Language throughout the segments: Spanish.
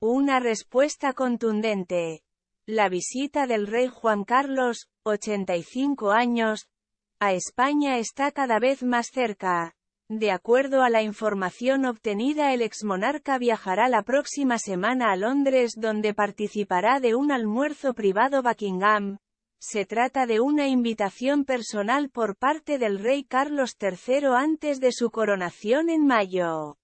Una respuesta contundente. La visita del rey Juan Carlos, 85 años, a España está cada vez más cerca. De acuerdo a la información obtenida el exmonarca viajará la próxima semana a Londres donde participará de un almuerzo privado Buckingham. Se trata de una invitación personal por parte del rey Carlos III antes de su coronación en mayo.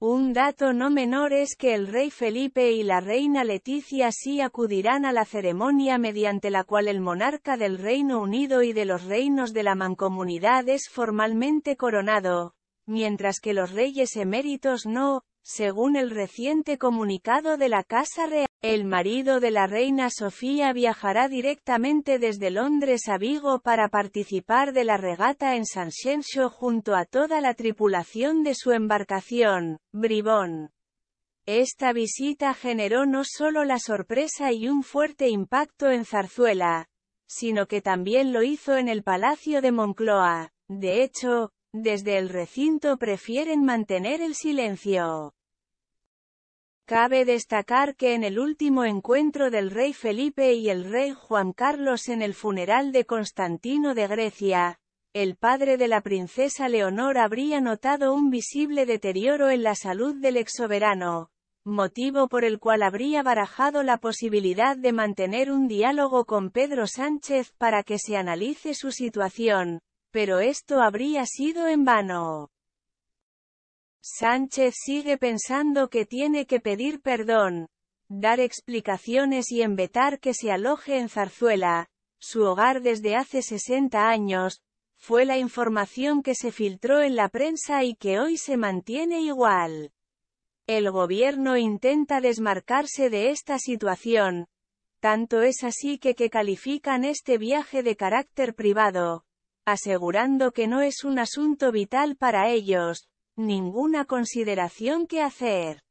Un dato no menor es que el rey Felipe y la reina Leticia sí acudirán a la ceremonia mediante la cual el monarca del Reino Unido y de los reinos de la mancomunidad es formalmente coronado, mientras que los reyes eméritos no, según el reciente comunicado de la Casa Real, el marido de la reina Sofía viajará directamente desde Londres a Vigo para participar de la regata en San junto a toda la tripulación de su embarcación, Bribón. Esta visita generó no solo la sorpresa y un fuerte impacto en Zarzuela, sino que también lo hizo en el Palacio de Moncloa. De hecho, desde el recinto prefieren mantener el silencio. Cabe destacar que en el último encuentro del rey Felipe y el rey Juan Carlos en el funeral de Constantino de Grecia, el padre de la princesa Leonor habría notado un visible deterioro en la salud del ex soberano, motivo por el cual habría barajado la posibilidad de mantener un diálogo con Pedro Sánchez para que se analice su situación, pero esto habría sido en vano. Sánchez sigue pensando que tiene que pedir perdón, dar explicaciones y embetar que se aloje en Zarzuela, su hogar desde hace 60 años, fue la información que se filtró en la prensa y que hoy se mantiene igual. El gobierno intenta desmarcarse de esta situación. Tanto es así que, que califican este viaje de carácter privado, asegurando que no es un asunto vital para ellos, Ninguna consideración que hacer.